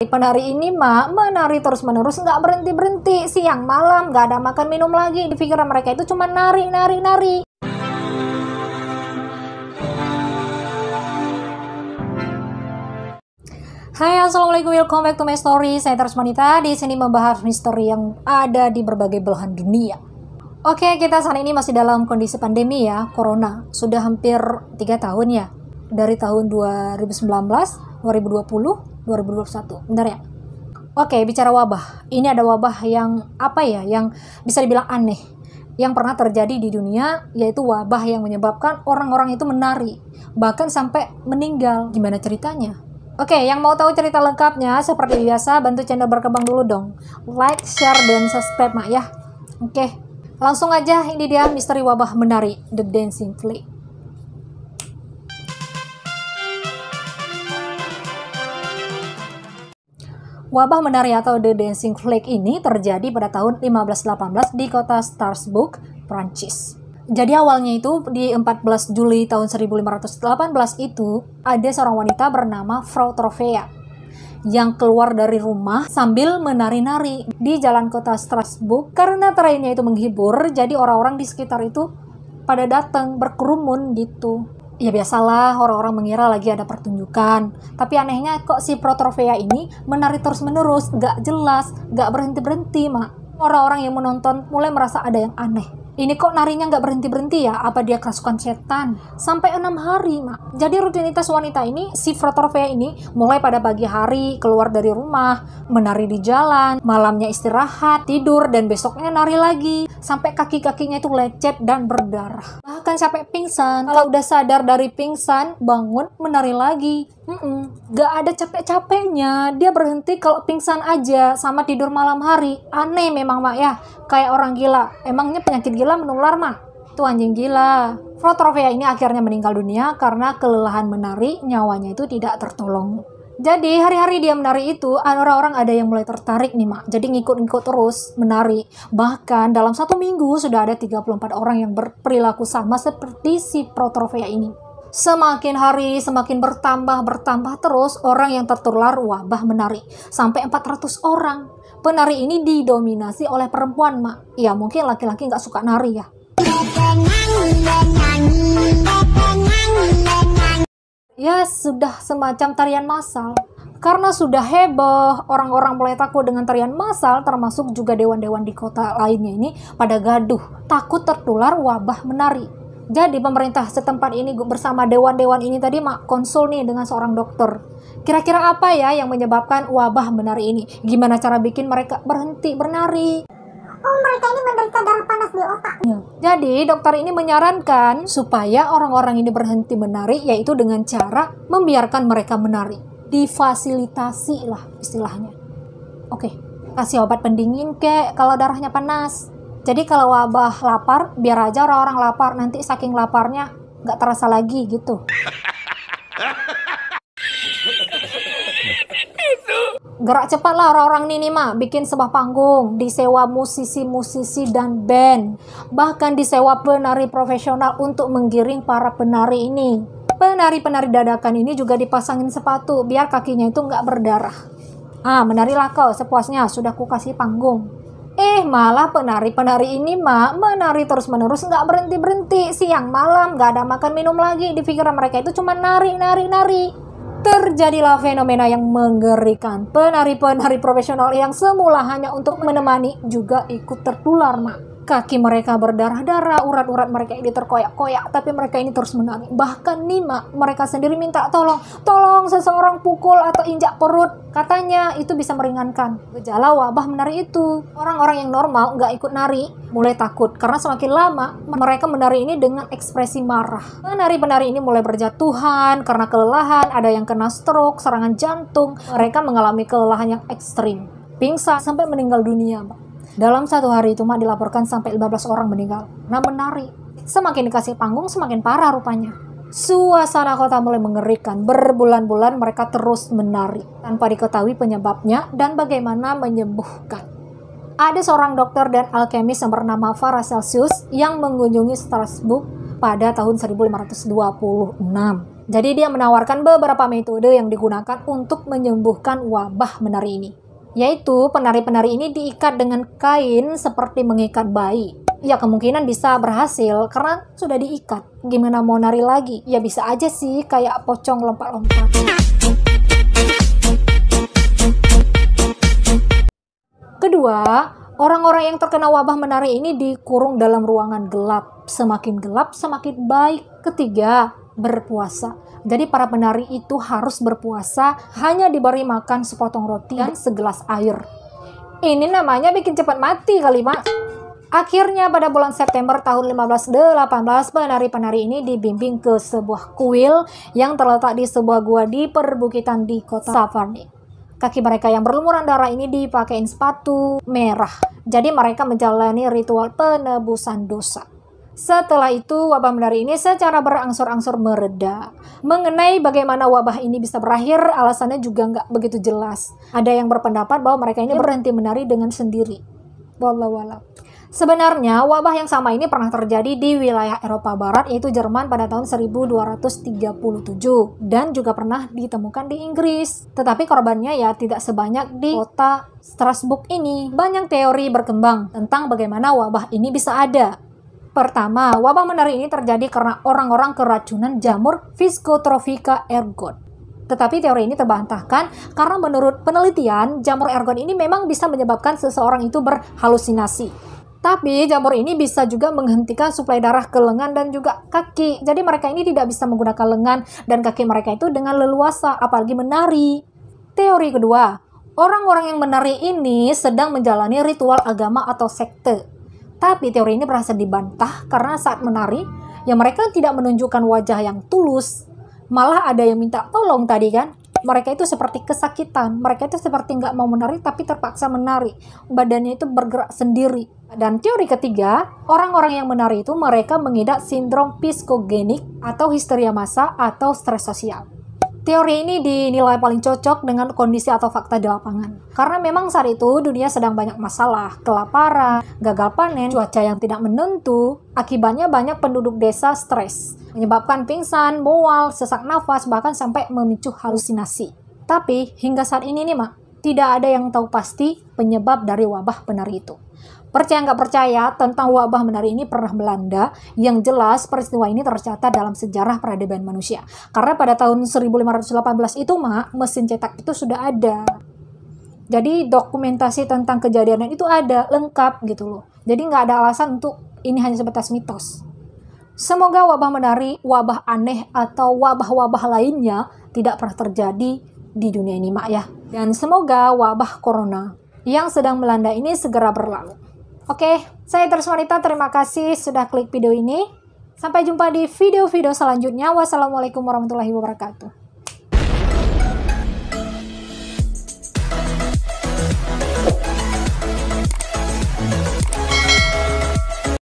Penari ini mah menari terus menerus nggak berhenti berhenti siang malam nggak ada makan minum lagi di pikiran mereka itu cuma nari nari nari. Hai assalamualaikum welcome back to my story saya Terus Monita di sini membahas misteri yang ada di berbagai belahan dunia. Oke kita saat ini masih dalam kondisi pandemi ya Corona sudah hampir tiga tahun ya dari tahun 2019 2020 2021. Bentar ya. Oke, bicara wabah. Ini ada wabah yang apa ya? Yang bisa dibilang aneh yang pernah terjadi di dunia yaitu wabah yang menyebabkan orang-orang itu menari bahkan sampai meninggal. Gimana ceritanya? Oke, yang mau tahu cerita lengkapnya seperti biasa bantu channel berkembang dulu dong. Like, share, dan subscribe mak ya. Oke, langsung aja ini dia misteri wabah menari The Dancing Flea. Wabah menari atau The Dancing Plague ini terjadi pada tahun 1518 di kota Strasbourg, Prancis. Jadi awalnya itu di 14 Juli tahun 1518 itu ada seorang wanita bernama Frau Trofea yang keluar dari rumah sambil menari-nari di jalan kota Strasbourg karena tariannya itu menghibur jadi orang-orang di sekitar itu pada datang berkerumun gitu ya biasalah orang-orang mengira lagi ada pertunjukan. Tapi anehnya kok si Protrofea ini menari terus-menerus, gak jelas, gak berhenti-berhenti, Mak. Orang-orang yang menonton mulai merasa ada yang aneh ini kok narinya nggak berhenti berhenti ya? Apa dia kerasukan setan? Sampai enam hari, mak. Jadi rutinitas wanita ini, si Fratorvea ini mulai pada pagi hari keluar dari rumah, menari di jalan, malamnya istirahat, tidur, dan besoknya nari lagi. Sampai kaki-kakinya itu lecet dan berdarah. Bahkan sampai pingsan. Kalau udah sadar dari pingsan, bangun menari lagi. Mm-mm. Gak ada capek-capeknya. Dia berhenti kalau pingsan aja sama tidur malam hari. Aneh memang mak ya. Kayak orang gila. Emangnya penyakit gila gila menular mah. Itu anjing gila. Frotrovea ini akhirnya meninggal dunia karena kelelahan menari, nyawanya itu tidak tertolong. Jadi hari-hari dia menari itu orang-orang ada yang mulai tertarik nih mak. Jadi ngikut-ngikut terus menari. Bahkan dalam satu minggu sudah ada 34 orang yang berperilaku sama seperti si Protrofea ini. Semakin hari semakin bertambah bertambah terus orang yang tertular wabah menari sampai 400 orang penari ini didominasi oleh perempuan, Mak. Ya, mungkin laki-laki nggak suka nari ya. Ya, sudah semacam tarian massal. Karena sudah heboh, orang-orang mulai takut dengan tarian massal, termasuk juga dewan-dewan di kota lainnya ini pada gaduh, takut tertular wabah menari. Jadi pemerintah setempat ini bersama dewan-dewan ini tadi mak konsul nih dengan seorang dokter. Kira-kira apa ya yang menyebabkan wabah menari ini? Gimana cara bikin mereka berhenti bernari? Oh mereka ini menderita darah panas di otaknya. Jadi dokter ini menyarankan supaya orang-orang ini berhenti menari yaitu dengan cara membiarkan mereka menari. Difasilitasi lah istilahnya. Oke, kasih obat pendingin kek kalau darahnya panas jadi kalau wabah lapar, biar aja orang-orang lapar. Nanti saking laparnya nggak terasa lagi gitu. Gerak cepat lah orang-orang ini mah bikin sebuah panggung, disewa musisi-musisi dan band, bahkan disewa penari profesional untuk menggiring para penari ini. Penari-penari dadakan ini juga dipasangin sepatu biar kakinya itu nggak berdarah. Ah, menarilah kau sepuasnya, sudah kukasih panggung. Eh malah penari-penari ini mah menari terus-menerus nggak berhenti-berhenti siang malam nggak ada makan minum lagi di pikiran mereka itu cuma nari nari nari. Terjadilah fenomena yang mengerikan. Penari-penari profesional yang semula hanya untuk menemani juga ikut tertular, Mak. Kaki mereka berdarah-darah, urat-urat mereka ini terkoyak-koyak, tapi mereka ini terus menangis. Bahkan Nima, mereka sendiri minta tolong, tolong seseorang pukul atau injak perut. Katanya itu bisa meringankan gejala wabah menari itu. Orang-orang yang normal nggak ikut nari, mulai takut karena semakin lama mereka menari ini dengan ekspresi marah. menari menari ini mulai berjatuhan karena kelelahan, ada yang kena stroke, serangan jantung. Mereka mengalami kelelahan yang ekstrim, pingsan sampai meninggal dunia. Mbak. Dalam satu hari itu mak dilaporkan sampai 15 orang meninggal. Nah menari, semakin dikasih panggung semakin parah rupanya. Suasana kota mulai mengerikan. Berbulan-bulan mereka terus menari tanpa diketahui penyebabnya dan bagaimana menyembuhkan. Ada seorang dokter dan alkemis yang bernama Farah Celsius yang mengunjungi Strasbourg pada tahun 1526. Jadi dia menawarkan beberapa metode yang digunakan untuk menyembuhkan wabah menari ini. Yaitu penari-penari ini diikat dengan kain seperti mengikat bayi. Ya kemungkinan bisa berhasil karena sudah diikat. Gimana mau nari lagi? Ya bisa aja sih kayak pocong lompat-lompat. Kedua, orang-orang yang terkena wabah menari ini dikurung dalam ruangan gelap. Semakin gelap, semakin baik. Ketiga, berpuasa. Jadi para penari itu harus berpuasa hanya diberi makan sepotong roti dan segelas air. Ini namanya bikin cepat mati kali, Mak. Akhirnya pada bulan September tahun 1518 penari-penari ini dibimbing ke sebuah kuil yang terletak di sebuah gua di perbukitan di kota Savarni. Kaki mereka yang berlumuran darah ini dipakein sepatu merah. Jadi mereka menjalani ritual penebusan dosa. Setelah itu, wabah menari ini secara berangsur-angsur mereda. Mengenai bagaimana wabah ini bisa berakhir, alasannya juga nggak begitu jelas. Ada yang berpendapat bahwa mereka ini ya. berhenti menari dengan sendiri. Wallahualam. Sebenarnya, wabah yang sama ini pernah terjadi di wilayah Eropa Barat, yaitu Jerman pada tahun 1237, dan juga pernah ditemukan di Inggris. Tetapi korbannya ya tidak sebanyak di kota Strasbourg ini. Banyak teori berkembang tentang bagaimana wabah ini bisa ada Pertama, wabah menari ini terjadi karena orang-orang keracunan jamur Viscotrophica ergot. Tetapi teori ini terbantahkan karena menurut penelitian, jamur ergot ini memang bisa menyebabkan seseorang itu berhalusinasi. Tapi jamur ini bisa juga menghentikan suplai darah ke lengan dan juga kaki. Jadi mereka ini tidak bisa menggunakan lengan dan kaki mereka itu dengan leluasa, apalagi menari. Teori kedua, orang-orang yang menari ini sedang menjalani ritual agama atau sekte. Tapi teori ini berhasil dibantah karena saat menari, ya mereka tidak menunjukkan wajah yang tulus. Malah ada yang minta tolong tadi kan. Mereka itu seperti kesakitan, mereka itu seperti nggak mau menari tapi terpaksa menari. Badannya itu bergerak sendiri. Dan teori ketiga, orang-orang yang menari itu mereka mengidap sindrom psikogenik atau histeria massa atau stres sosial. Teori ini dinilai paling cocok dengan kondisi atau fakta di lapangan. Karena memang saat itu dunia sedang banyak masalah, kelaparan, gagal panen, cuaca yang tidak menentu. Akibatnya banyak penduduk desa stres, menyebabkan pingsan, mual, sesak nafas, bahkan sampai memicu halusinasi. Tapi hingga saat ini nih, Mak, tidak ada yang tahu pasti penyebab dari wabah penari itu. Percaya nggak percaya tentang wabah menari ini pernah melanda, yang jelas peristiwa ini tercatat dalam sejarah peradaban manusia. Karena pada tahun 1518 itu mak mesin cetak itu sudah ada. Jadi dokumentasi tentang kejadian itu ada lengkap gitu loh. Jadi nggak ada alasan untuk ini hanya sebatas mitos. Semoga wabah menari, wabah aneh atau wabah-wabah lainnya tidak pernah terjadi di dunia ini mak ya. Dan semoga wabah corona yang sedang melanda ini segera berlalu. Oke, saya Terus Wanita, terima kasih sudah klik video ini. Sampai jumpa di video-video selanjutnya. Wassalamualaikum warahmatullahi wabarakatuh.